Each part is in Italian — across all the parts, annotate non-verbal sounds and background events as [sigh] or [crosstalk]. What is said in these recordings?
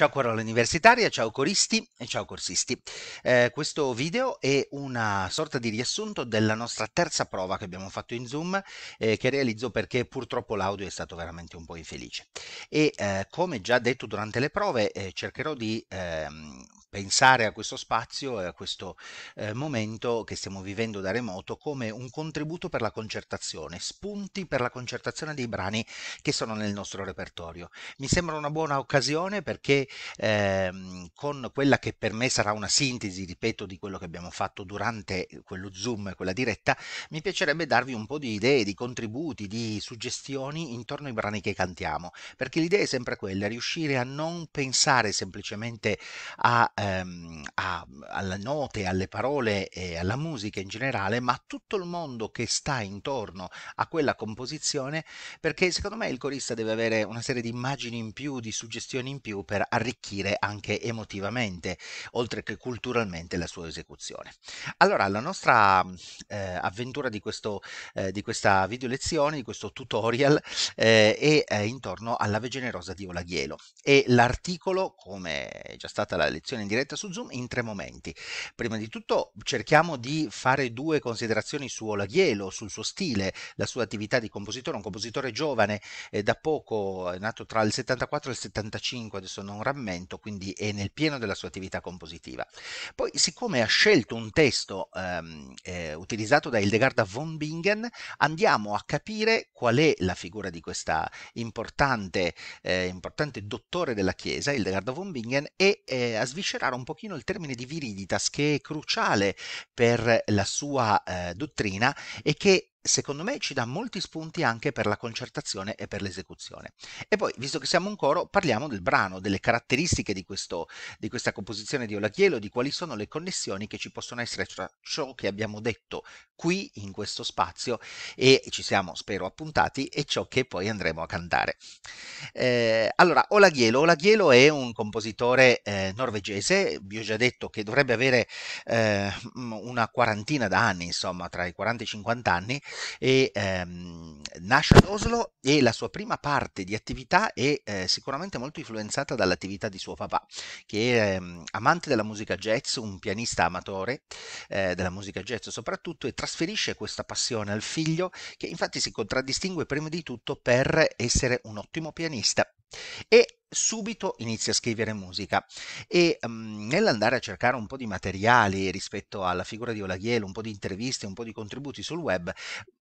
Ciao Corolla Universitaria, ciao coristi e ciao corsisti. Eh, questo video è una sorta di riassunto della nostra terza prova che abbiamo fatto in Zoom eh, che realizzo perché purtroppo l'audio è stato veramente un po' infelice. E eh, come già detto durante le prove eh, cercherò di ehm, pensare a questo spazio e a questo eh, momento che stiamo vivendo da remoto come un contributo per la concertazione, spunti per la concertazione dei brani che sono nel nostro repertorio. Mi sembra una buona occasione perché ehm, con quella che per me sarà una sintesi, ripeto, di quello che abbiamo fatto durante quello Zoom e quella diretta, mi piacerebbe darvi un po' di idee, di contributi, di suggestioni intorno ai brani che cantiamo, perché l'idea è sempre quella, riuscire a non pensare semplicemente a ehm, a, alle note, alle parole e alla musica in generale, ma a tutto il mondo che sta intorno a quella composizione, perché secondo me il corista deve avere una serie di immagini in più, di suggestioni in più per arricchire anche emotivamente, oltre che culturalmente, la sua esecuzione. Allora, la nostra eh, avventura di, questo, eh, di questa video lezione, di questo tutorial, eh, è eh, intorno all'Ave Generosa di Olaghielo e l'articolo, come è già stata la lezione in diretta su Zoom in tre momenti. Prima di tutto cerchiamo di fare due considerazioni su Olaghielo, sul suo stile, la sua attività di compositore, un compositore giovane eh, da poco, è nato tra il 74 e il 75, adesso non rammento, quindi è nel pieno della sua attività compositiva. Poi siccome ha scelto un testo ehm, eh, utilizzato da Hildegarda von Bingen, andiamo a capire qual è la figura di questa importante, eh, importante dottore della Chiesa, Hildegarda von Bingen, e eh, a sviscerare sviscerare un pochino il termine di viriditas che è cruciale per la sua eh, dottrina e che secondo me ci dà molti spunti anche per la concertazione e per l'esecuzione. E poi, visto che siamo un coro, parliamo del brano, delle caratteristiche di, questo, di questa composizione di Olachielo, di quali sono le connessioni che ci possono essere tra ciò che abbiamo detto qui in questo spazio e ci siamo, spero, appuntati e ciò che poi andremo a cantare. Eh, allora, Olachielo, Olachielo è un compositore eh, norvegese, vi ho già detto che dovrebbe avere eh, una quarantina d'anni, insomma, tra i 40 e i 50 anni, e ehm, nasce ad Oslo e la sua prima parte di attività è eh, sicuramente molto influenzata dall'attività di suo papà, che è ehm, amante della musica jazz, un pianista amatore eh, della musica jazz soprattutto, e trasferisce questa passione al figlio, che infatti si contraddistingue prima di tutto per essere un ottimo pianista e subito inizia a scrivere musica e um, nell'andare a cercare un po' di materiali rispetto alla figura di Olaghielo, un po' di interviste, un po' di contributi sul web,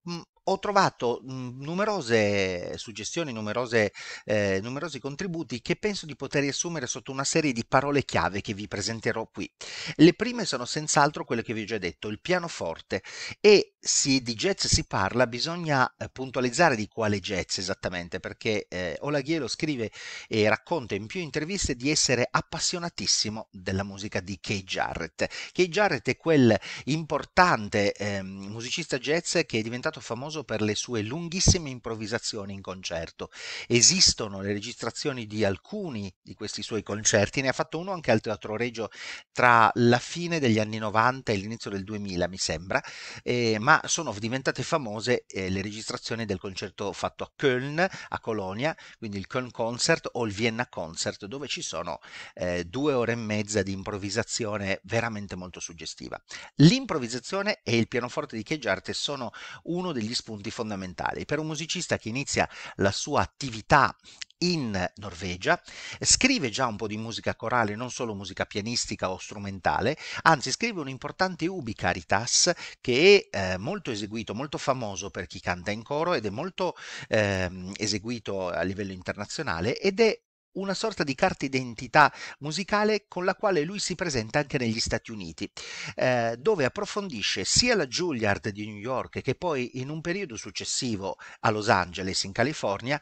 mh, mm, ho trovato mh, mm, numerose suggestioni, numerose, eh, numerosi contributi che penso di poter riassumere sotto una serie di parole chiave che vi presenterò qui. Le prime sono senz'altro quelle che vi ho già detto, il pianoforte e si, di jazz si parla, bisogna eh, puntualizzare di quale jazz esattamente, perché eh, Olaghielo scrive e racconta in più interviste di essere appassionatissimo della musica di Kay Jarrett. Kay Jarrett è quel importante eh, musicista jazz che è diventato famoso per le sue lunghissime improvvisazioni in concerto. Esistono le registrazioni di alcuni di questi suoi concerti, ne ha fatto uno anche al Teatro Regio tra la fine degli anni 90 e l'inizio del 2000, mi sembra, eh, ma ma sono diventate famose eh, le registrazioni del concerto fatto a Köln, a Colonia, quindi il Köln Concert o il Vienna Concert, dove ci sono eh, due ore e mezza di improvvisazione veramente molto suggestiva. L'improvvisazione e il pianoforte di Chieggiarte sono uno degli spunti fondamentali. Per un musicista che inizia la sua attività in Norvegia, scrive già un po' di musica corale, non solo musica pianistica o strumentale, anzi scrive un importante ubi caritas che è eh, molto eseguito, molto famoso per chi canta in coro ed è molto eh, eseguito a livello internazionale ed è una sorta di carta identità musicale con la quale lui si presenta anche negli Stati Uniti, eh, dove approfondisce sia la Juilliard di New York che poi in un periodo successivo a Los Angeles in California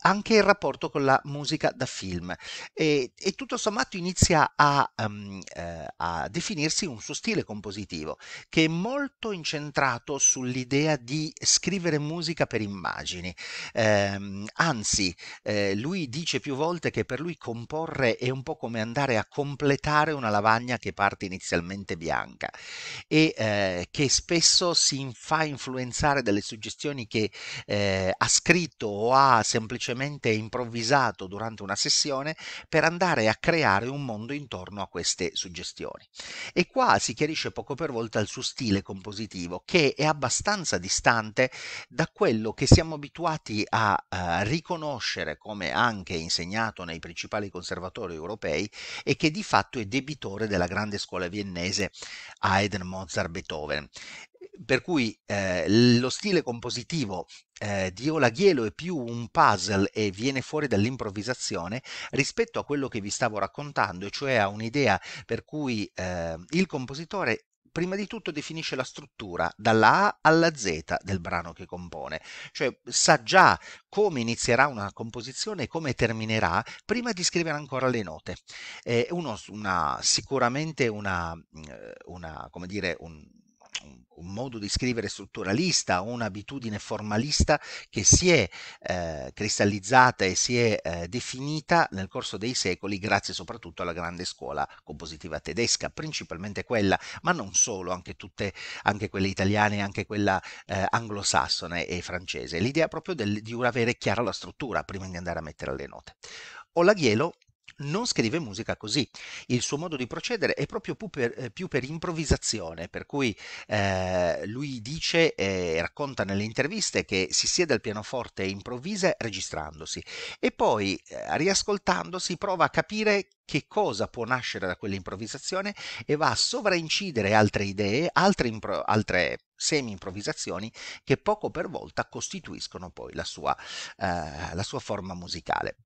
anche il rapporto con la musica da film e, e tutto sommato inizia a, um, eh, a, definirsi un suo stile compositivo che è molto incentrato sull'idea di scrivere musica per immagini. Eh, anzi, eh, lui dice più volte che per lui comporre è un po' come andare a completare una lavagna che parte inizialmente bianca e eh, che spesso si fa influenzare dalle suggestioni che eh, ha scritto o ha semplicemente velocemente improvvisato durante una sessione per andare a creare un mondo intorno a queste suggestioni. E qua si chiarisce poco per volta il suo stile compositivo che è abbastanza distante da quello che siamo abituati a eh, riconoscere come anche insegnato nei principali conservatori europei e che di fatto è debitore della grande scuola viennese Haydn, Mozart, Beethoven per cui eh, lo stile compositivo eh, di Olaghielo è più un puzzle e viene fuori dall'improvvisazione rispetto a quello che vi stavo raccontando, cioè a un'idea per cui eh, il compositore prima di tutto definisce la struttura dalla A alla Z del brano che compone, cioè sa già come inizierà una composizione e come terminerà prima di scrivere ancora le note. È una, sicuramente una, mm, una, come dire, un, un modo di scrivere strutturalista, un'abitudine formalista che si è eh, cristallizzata e si è eh, definita nel corso dei secoli grazie soprattutto alla grande scuola compositiva tedesca, principalmente quella, ma non solo, anche tutte, anche quelle italiane, anche quella eh, anglosassone e francese. L'idea proprio del, di avere chiara la struttura prima di andare a mettere le note. O la Olaghielo non scrive musica così. Il suo modo di procedere è proprio più per, eh, più per improvvisazione, per cui eh, lui dice e eh, racconta nelle interviste che si siede al pianoforte e improvvisa registrandosi e poi eh, riascoltandosi prova a capire che cosa può nascere da quell'improvvisazione e va a sovraincidere altre idee, altre, impro- altre semi-improvvisazioni che poco per volta costituiscono poi la sua, eh, la sua forma musicale.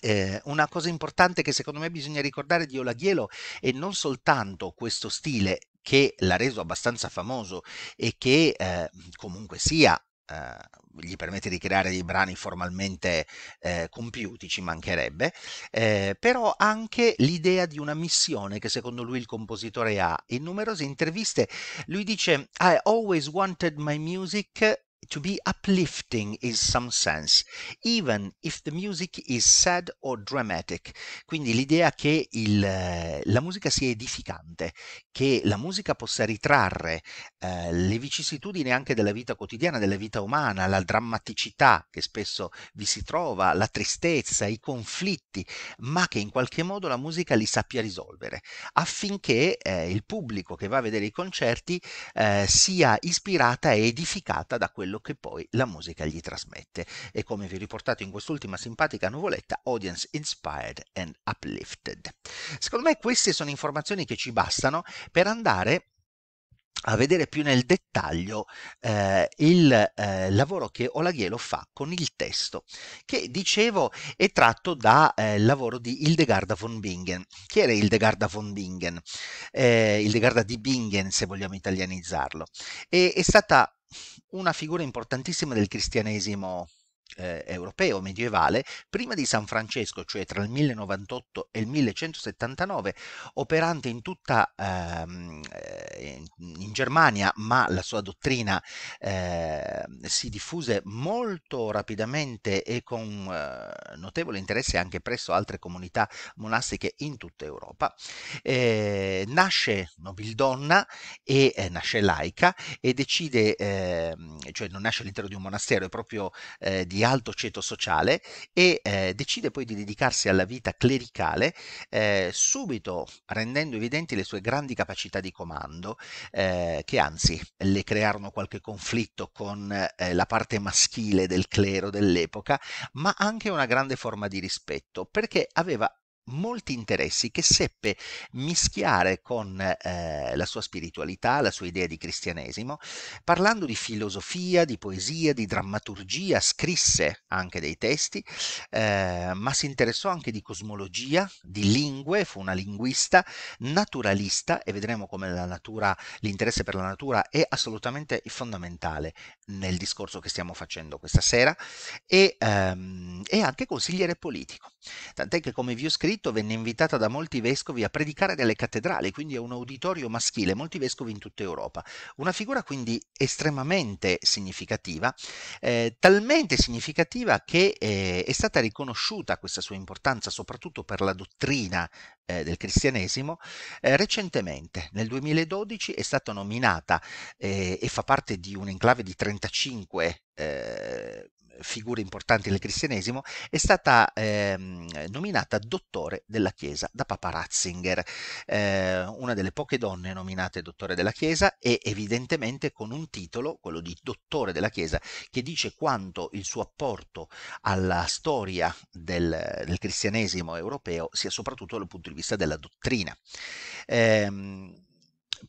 Eh, una cosa importante che secondo me bisogna ricordare di Olaghielo è non soltanto questo stile che l'ha reso abbastanza famoso e che eh, comunque sia eh, gli permette di creare dei brani formalmente eh, compiuti, ci mancherebbe, eh, però anche l'idea di una missione che secondo lui il compositore ha. In numerose interviste lui dice I always wanted my music to be uplifting in some sense, even if the music is sad or dramatic. Quindi l'idea che il, la musica sia edificante, che la musica possa ritrarre eh, le vicissitudini anche della vita quotidiana, della vita umana, la drammaticità che spesso vi si trova, la tristezza, i conflitti, ma che in qualche modo la musica li sappia risolvere, affinché eh, il pubblico che va a vedere i concerti eh, sia ispirata e edificata da quello quello che poi la musica gli trasmette. E come vi ho riportato in quest'ultima simpatica nuvoletta, Audience Inspired and Uplifted. Secondo me queste sono informazioni che ci bastano per andare a vedere più nel dettaglio eh, il eh, lavoro che Olaghielo fa con il testo, che dicevo è tratto dal eh, lavoro di Hildegarda von Bingen. Chi era Hildegarda von Bingen? Eh, Hildegarda di Bingen, se vogliamo italianizzarlo. E, è stata una figura importantissima del cristianesimo eh, europeo medievale, prima di San Francesco, cioè tra il 1098 e il 1179, operante in tutta ehm, eh, in Germania, ma la sua dottrina eh, si diffuse molto rapidamente e con eh, notevole interesse anche presso altre comunità monastiche in tutta Europa. Eh, nasce nobildonna e eh, nasce laica e decide, ehm, cioè non nasce all'interno di un monastero, è proprio di alto ceto sociale e eh, decide poi di dedicarsi alla vita clericale, eh, subito rendendo evidenti le sue grandi capacità di comando, eh, che anzi le crearono qualche conflitto con eh, la parte maschile del clero dell'epoca, ma anche una grande forma di rispetto, perché aveva molti interessi che seppe mischiare con eh, la sua spiritualità, la sua idea di cristianesimo, parlando di filosofia, di poesia, di drammaturgia, scrisse anche dei testi, eh, ma si interessò anche di cosmologia, di lingue, fu una linguista, naturalista e vedremo come natura, l'interesse per la natura è assolutamente fondamentale nel discorso che stiamo facendo questa sera e, ehm, e anche consigliere politico. Tant'è che come vi ho scritto diritto venne invitata da molti vescovi a predicare nelle cattedrali, quindi a un auditorio maschile, molti vescovi in tutta Europa. Una figura quindi estremamente significativa, eh, talmente significativa che eh, è stata riconosciuta questa sua importanza soprattutto per la dottrina eh, del cristianesimo eh, recentemente. Nel 2012 è stata nominata eh, e fa parte di un enclave di 35 eh, figure importanti del cristianesimo, è stata ehm, nominata dottore della Chiesa da Papa Ratzinger, eh, una delle poche donne nominate dottore della Chiesa e evidentemente con un titolo, quello di dottore della Chiesa, che dice quanto il suo apporto alla storia del, del cristianesimo europeo sia soprattutto dal punto di vista della dottrina. Eh,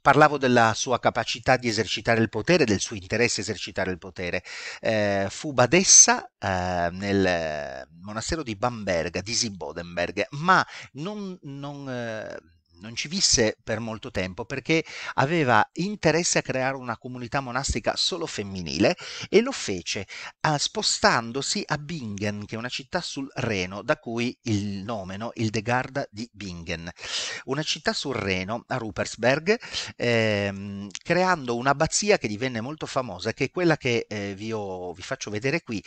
parlavo della sua capacità di esercitare il potere, del suo interesse a esercitare il potere. Eh, fu badessa eh, nel monastero di Bamberga, di Sibodenberg, ma non, non, eh, non ci visse per molto tempo perché aveva interesse a creare una comunità monastica solo femminile e lo fece eh, spostandosi a Bingen, che è una città sul Reno, da cui il nome, no? il De Garda di Bingen. Una città sul Reno, a Rupersberg, ehm, creando un'abbazia che divenne molto famosa, che è quella che eh, vi, ho, vi faccio vedere qui,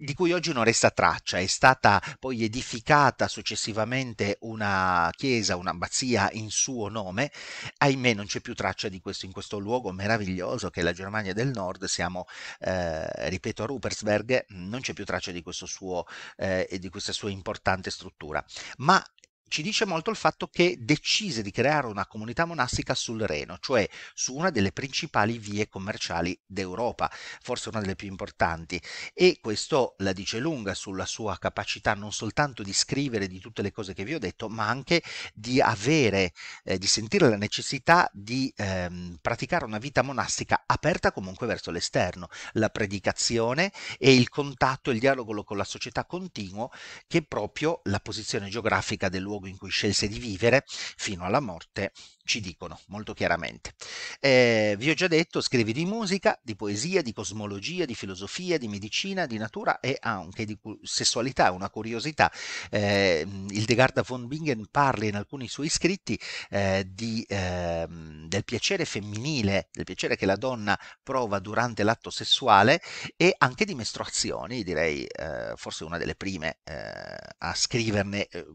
di cui oggi non resta traccia, è stata poi edificata successivamente una chiesa, un'abbazia in suo nome, ahimè non c'è più traccia di questo in questo luogo meraviglioso che è la Germania del Nord, siamo, eh, ripeto, a Rupersberg, non c'è più traccia di, questo suo, eh, di questa sua importante struttura, ma ci dice molto il fatto che decise di creare una comunità monastica sul Reno, cioè su una delle principali vie commerciali d'Europa, forse una delle più importanti. E questo la dice lunga sulla sua capacità non soltanto di scrivere di tutte le cose che vi ho detto, ma anche di avere, eh, di sentire la necessità di ehm, praticare una vita monastica aperta comunque verso l'esterno, la predicazione e il contatto, il dialogo con la società continuo che proprio la posizione geografica del luogo luogo in cui scelse di vivere fino alla morte ci dicono molto chiaramente. Eh, vi ho già detto, scrivi di musica, di poesia, di cosmologia, di filosofia, di medicina, di natura e anche di sessualità, una curiosità. Eh, il De Garda von Bingen parla in alcuni suoi scritti eh, di, ehm, del piacere femminile, del piacere che la donna prova durante l'atto sessuale e anche di mestruazioni, direi eh, forse una delle prime eh, a scriverne eh,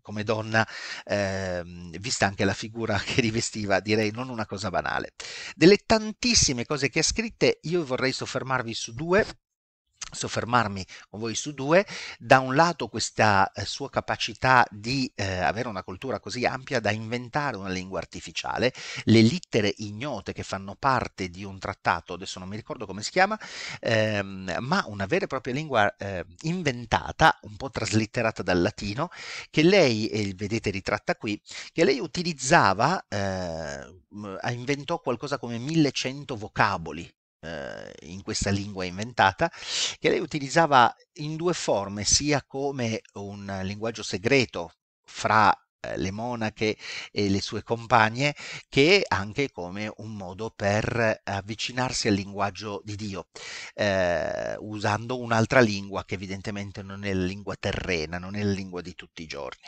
come donna, ehm, vista anche la figura che rivestiva, direi, non una cosa banale. Delle tantissime cose che ha scritte, io vorrei soffermarvi su due soffermarmi con voi su due, da un lato questa eh, sua capacità di eh, avere una cultura così ampia da inventare una lingua artificiale, le littere ignote che fanno parte di un trattato, adesso non mi ricordo come si chiama, ehm, ma una vera e propria lingua eh, inventata, un po' traslitterata dal latino, che lei, e vedete ritratta qui, che lei utilizzava, eh, inventò qualcosa come 1100 vocaboli eh, in questa lingua inventata, che lei utilizzava in due forme, sia come un linguaggio segreto fra eh, le monache e le sue compagne, che anche come un modo per avvicinarsi al linguaggio di Dio, eh, usando un'altra lingua che evidentemente non è la lingua terrena, non è la lingua di tutti i giorni.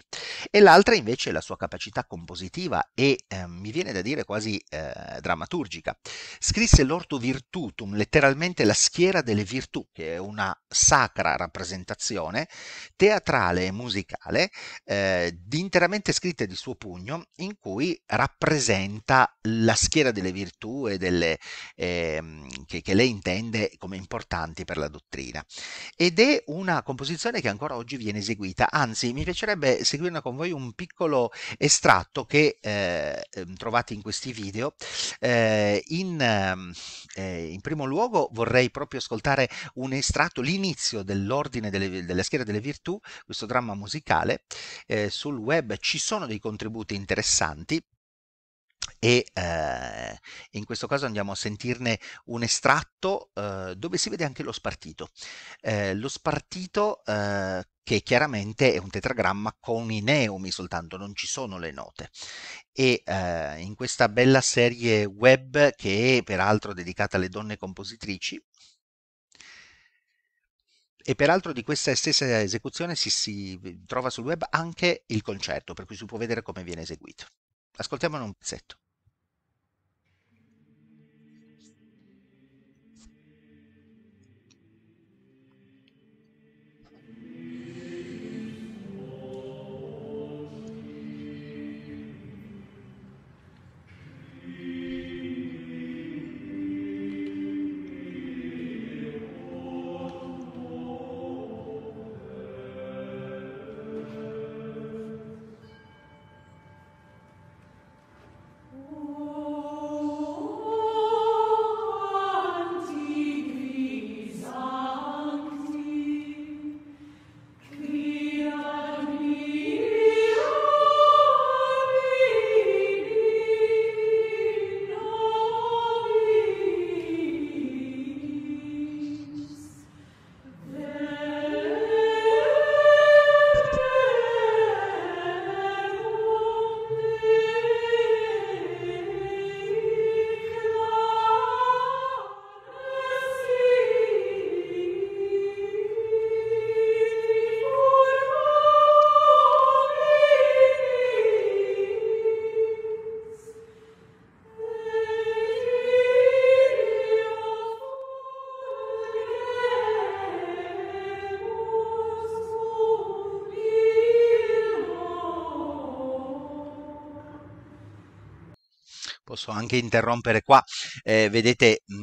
E l'altra invece è la sua capacità compositiva e eh, mi viene da dire quasi eh, drammaturgica. Scrisse l'Orto Virtutum, letteralmente la schiera delle virtù, che è una sacra rappresentazione teatrale e musicale eh, di interamente generalmente scritte di suo pugno, in cui rappresenta la schiera delle virtù e delle, eh, che, che lei intende come importanti per la dottrina. Ed è una composizione che ancora oggi viene eseguita, anzi mi piacerebbe seguirne con voi un piccolo estratto che eh, ehm, trovate in questi video. Eh, in, eh, in, primo luogo vorrei proprio ascoltare un estratto, l'inizio dell'ordine delle, della schiera delle virtù, questo dramma musicale. Eh, sul web ci sono dei contributi interessanti e eh, in questo caso andiamo a sentirne un estratto eh, dove si vede anche lo spartito. Eh, lo spartito eh, che chiaramente è un tetragramma con i neumi soltanto, non ci sono le note. E eh, in questa bella serie web che è peraltro dedicata alle donne compositrici, e peraltro di questa stessa esecuzione si, si trova sul web anche il concerto, per cui si può vedere come viene eseguito. Ascoltiamone un pezzetto. posso anche interrompere qua, eh, vedete, mh,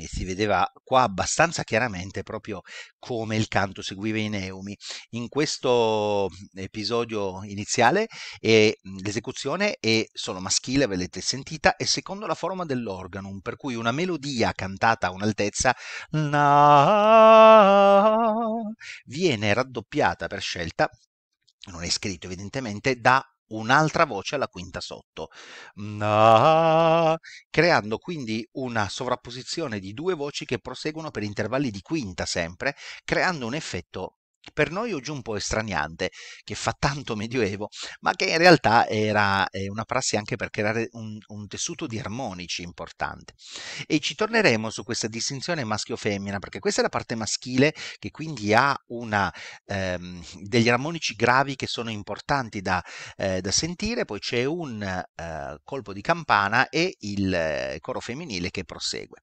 mm, si vedeva qua abbastanza chiaramente proprio come il canto seguiva i neumi. In questo episodio iniziale eh, l'esecuzione è solo maschile, l'avete sentita, e secondo la forma dell'organo, per cui una melodia cantata a un'altezza viene raddoppiata per scelta non è scritto evidentemente, da un'altra voce alla quinta sotto, creando quindi una sovrapposizione di due voci che proseguono per intervalli di quinta sempre, creando un effetto per noi oggi un po' estraniante, che fa tanto medioevo, ma che in realtà era una prassi anche per creare un, un tessuto di armonici importante. E ci torneremo su questa distinzione maschio-femmina, perché questa è la parte maschile che quindi ha una, ehm, degli armonici gravi che sono importanti da, eh, da sentire, poi c'è un eh, colpo di campana e il eh, coro femminile che prosegue.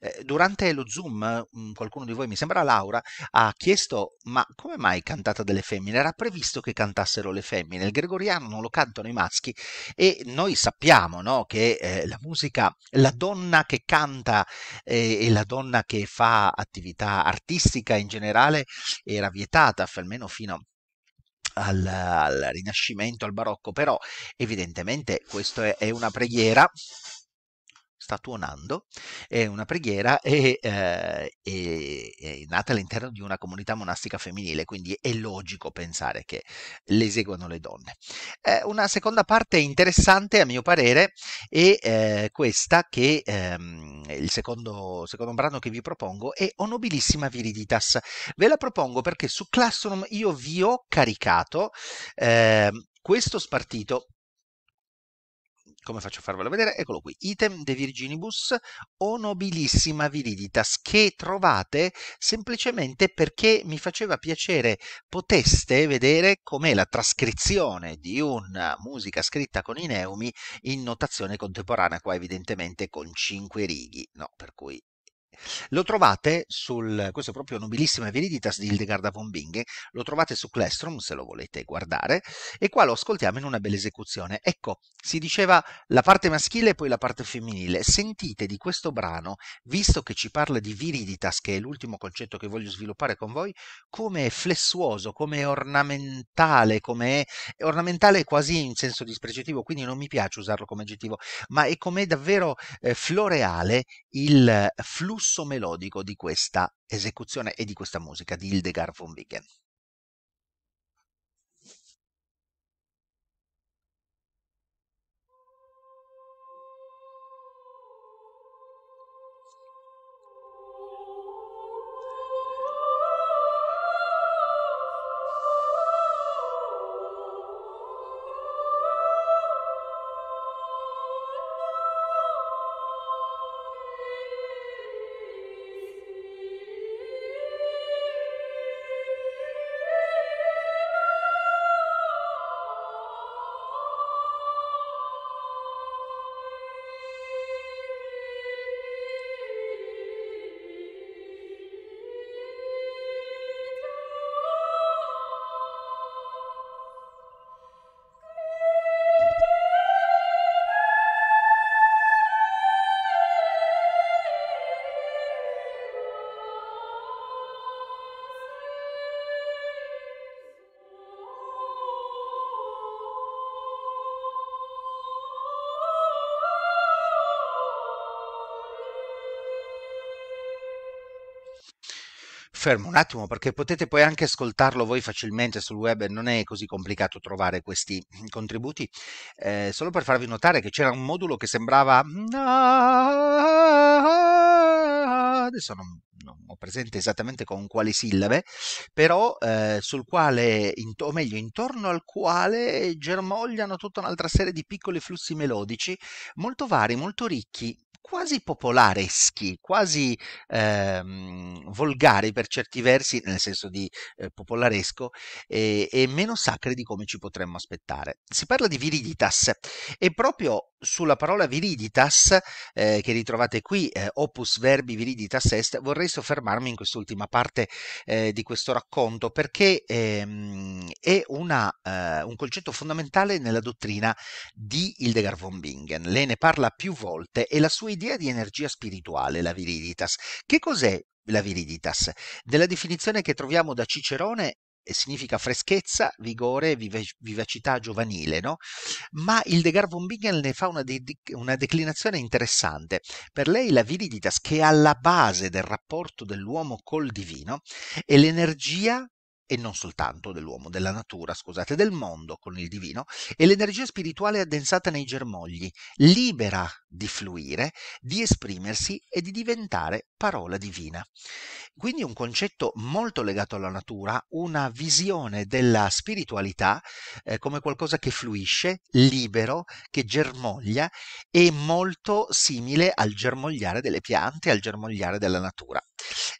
Eh, durante lo Zoom mh, mm, qualcuno di voi, mi sembra Laura, ha chiesto ma come mai cantata delle femmine? Era previsto che cantassero le femmine, il gregoriano non lo cantano i maschi e noi sappiamo no, che eh, la musica, la donna che canta eh, e la donna che fa attività artistica in generale era vietata, almeno fino a al, al Rinascimento, al Barocco, però evidentemente questa è, è una preghiera sta tuonando, è una preghiera e eh, è, è, nata all'interno di una comunità monastica femminile, quindi è logico pensare che l'eseguano le donne. Eh, una seconda parte interessante a mio parere è eh, questa che ehm, il secondo, secondo brano che vi propongo è O nobilissima viriditas. Ve la propongo perché su Classroom io vi ho caricato ehm, questo spartito come faccio a farvelo vedere? Eccolo qui, item de virginibus o nobilissima viriditas che trovate semplicemente perché mi faceva piacere poteste vedere com'è la trascrizione di una musica scritta con i neumi in notazione contemporanea, qua evidentemente con cinque righi, no, per cui lo trovate sul questo è proprio Nobilissima Viriditas di Hildegarda von Bingen, lo trovate su Classroom se lo volete guardare e qua lo ascoltiamo in una bella esecuzione. Ecco, si diceva la parte maschile e poi la parte femminile. Sentite di questo brano, visto che ci parla di Viriditas, che è l'ultimo concetto che voglio sviluppare con voi, come è flessuoso, come è ornamentale, come è ornamentale quasi in senso dispregiativo, quindi non mi piace usarlo come aggettivo, ma è come davvero eh, floreale il flusso flusso melodico di questa esecuzione e di questa musica di Hildegard von Bingen. fermo un attimo perché potete poi anche ascoltarlo voi facilmente sul web non è così complicato trovare questi contributi, eh, solo per farvi notare che c'era un modulo che sembrava... Adesso non, non ho presente esattamente con quali sillabe, però eh, sul quale, o meglio, intorno al quale germogliano tutta un'altra serie di piccoli flussi melodici molto vari, molto ricchi, quasi popolareschi, quasi ehm, volgari per certi versi, nel senso di eh, popolaresco, e, e, meno sacri di come ci potremmo aspettare. Si parla di viriditas e proprio sulla parola viriditas eh, che ritrovate qui, eh, opus verbi viriditas est, vorrei soffermarmi in quest'ultima parte eh, di questo racconto perché ehm, è una, eh, un concetto fondamentale nella dottrina di Hildegard von Bingen. Lei ne parla più volte e la sua un'idea di energia spirituale, la viriditas. Che cos'è la viriditas? Nella definizione che troviamo da Cicerone eh, significa freschezza, vigore, vivacità giovanile, no? Ma il Degar von Bingen ne fa una, de- una, declinazione interessante. Per lei la viriditas, che è alla base del rapporto dell'uomo col divino, è l'energia e non soltanto dell'uomo, della natura, scusate, del mondo con il divino, e l'energia spirituale addensata nei germogli, libera di fluire, di esprimersi e di diventare parola divina. Quindi un concetto molto legato alla natura, una visione della spiritualità eh, come qualcosa che fluisce, libero, che germoglia è molto simile al germogliare delle piante, al germogliare della natura.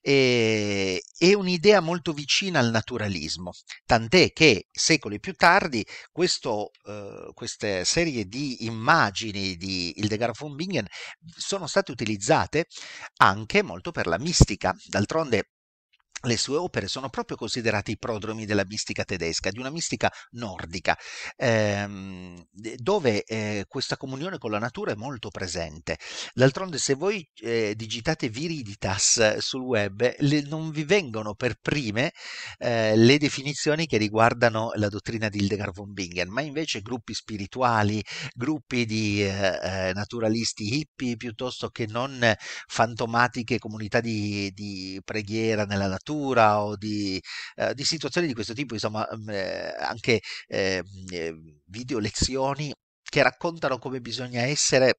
E, è un'idea molto vicina al naturale, naturalismo, tant'è che secoli più tardi questo, eh, queste serie di immagini di Hildegard von Bingen sono state utilizzate anche molto per la mistica. D'altronde le sue opere sono proprio considerate i prodromi della mistica tedesca, di una mistica nordica, ehm, dove eh, questa comunione con la natura è molto presente. D'altronde, se voi eh, digitate Viriditas eh, sul web, le, non vi vengono per prime eh, le definizioni che riguardano la dottrina di Hildegard von Bingen, ma invece gruppi spirituali, gruppi di eh, eh, naturalisti hippie piuttosto che non fantomatiche comunità di, di preghiera nella natura tortura o di, eh, di situazioni di questo tipo, insomma, mm, eh, anche eh, mm, eh, video lezioni che raccontano come bisogna essere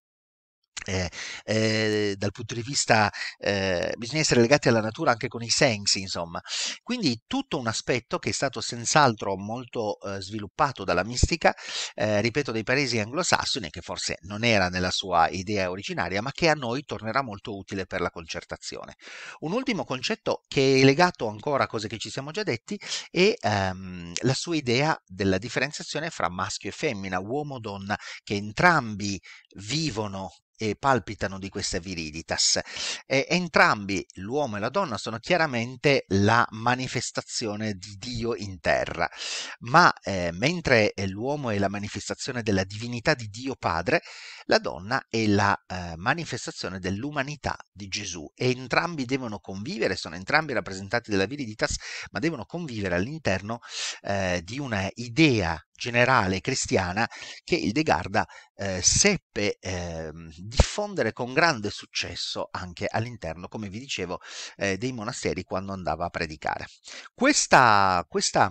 eh, eh, dal punto di vista eh, bisogna essere legati alla natura anche con i sensi insomma quindi tutto un aspetto che è stato senz'altro molto eh, sviluppato dalla mistica eh, ripeto dei paesi anglosassoni che forse non era nella sua idea originaria ma che a noi tornerà molto utile per la concertazione un ultimo concetto che è legato ancora a cose che ci siamo già detti è ehm, la sua idea della differenziazione fra maschio e femmina uomo donna che entrambi vivono e palpitano di questa viriditas. Eh, entrambi, l'uomo e la donna, sono chiaramente la manifestazione di Dio in terra, ma eh, mentre l'uomo è la manifestazione della divinità di Dio Padre, la donna è la eh, manifestazione dell'umanità di Gesù e entrambi devono convivere, sono entrambi rappresentati della viriditas, ma devono convivere all'interno eh, di una idea generale cristiana che il De Garda eh, seppe eh, diffondere con grande successo anche all'interno, come vi dicevo, eh, dei monasteri quando andava a predicare. Questa, questa,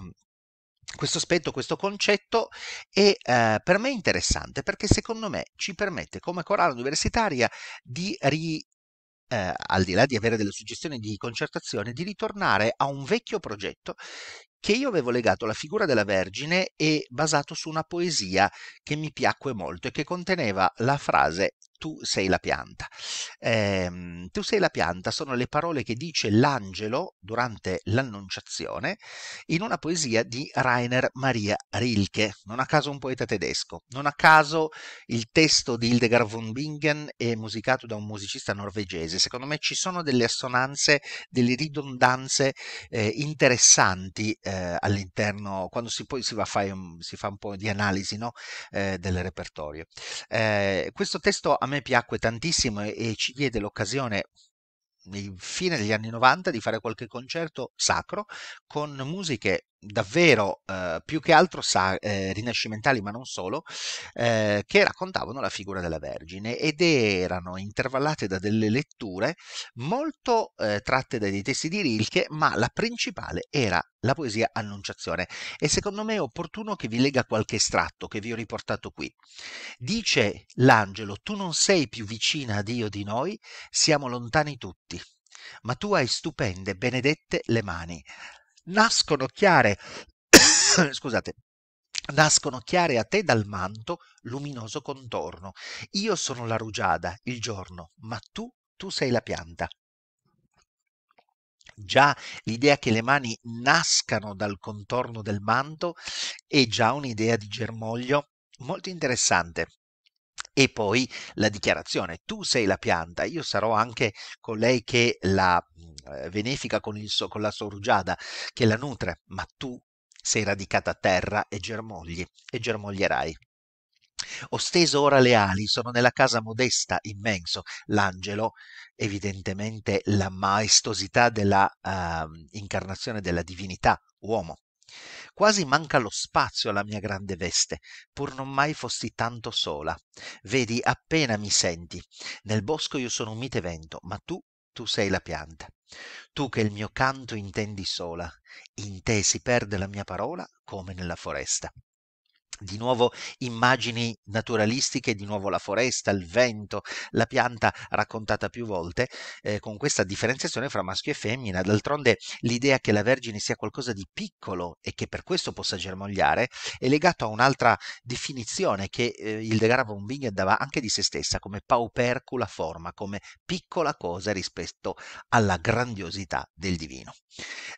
questo aspetto, questo concetto è eh, per me interessante perché secondo me ci permette come corale universitaria di ri, eh, al di là di avere delle suggestioni di concertazione, di ritornare a un vecchio progetto che io avevo legato la figura della Vergine e basato su una poesia che mi piacque molto e che conteneva la frase tu sei la pianta. Eh, tu sei la pianta sono le parole che dice l'angelo durante l'annunciazione in una poesia di Rainer Maria Rilke, non a caso un poeta tedesco, non a caso il testo di Hildegard von Bingen è musicato da un musicista norvegese. Secondo me ci sono delle assonanze, delle ridondanze eh, interessanti eh, eh, all'interno, quando si, poi si, va a fare un, si fa un po' di analisi no? eh, del repertorio. Eh, questo testo a me piacque tantissimo e, e ci diede l'occasione fine degli anni 90 di fare qualche concerto sacro con musiche davvero eh, più che altro sa, eh, rinascimentali, ma non solo, eh, che raccontavano la figura della Vergine ed erano intervallate da delle letture molto eh, tratte dai testi di Rilke, ma la principale era la poesia Annunciazione e secondo me è opportuno che vi legga qualche estratto che vi ho riportato qui. Dice l'angelo, tu non sei più vicina a Dio di noi, siamo lontani tutti. Ma tu hai stupende, benedette le mani, nascono chiare, [coughs] scusate, nascono chiare a te dal manto luminoso contorno. Io sono la rugiada, il giorno, ma tu, tu sei la pianta. Già l'idea che le mani nascano dal contorno del manto è già un'idea di germoglio molto interessante e poi la dichiarazione. Tu sei la pianta, io sarò anche colei che la benefica mm, eh, con, il, con la sorugiada, che la nutre, ma tu sei radicata a terra e germogli, e germoglierai. Ho steso ora le ali, sono nella casa modesta, immenso. L'angelo, evidentemente la maestosità della uh, incarnazione della divinità, uomo, quasi manca lo spazio alla mia grande veste pur non mai fossi tanto sola vedi appena mi senti nel bosco io sono un mite vento ma tu tu sei la pianta tu che il mio canto intendi sola in te si perde la mia parola come nella foresta di nuovo immagini naturalistiche, di nuovo la foresta, il vento, la pianta raccontata più volte, eh, con questa differenziazione fra maschio e femmina. D'altronde l'idea che la Vergine sia qualcosa di piccolo e che per questo possa germogliare è legato a un'altra definizione che eh, il De Gara von Bingen dava anche di se stessa, come paupercula forma, come piccola cosa rispetto alla grandiosità del divino.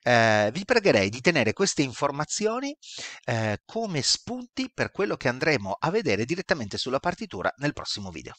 Eh, vi pregherei di tenere queste informazioni eh, come spunti per quello che andremo a vedere direttamente sulla partitura nel prossimo video.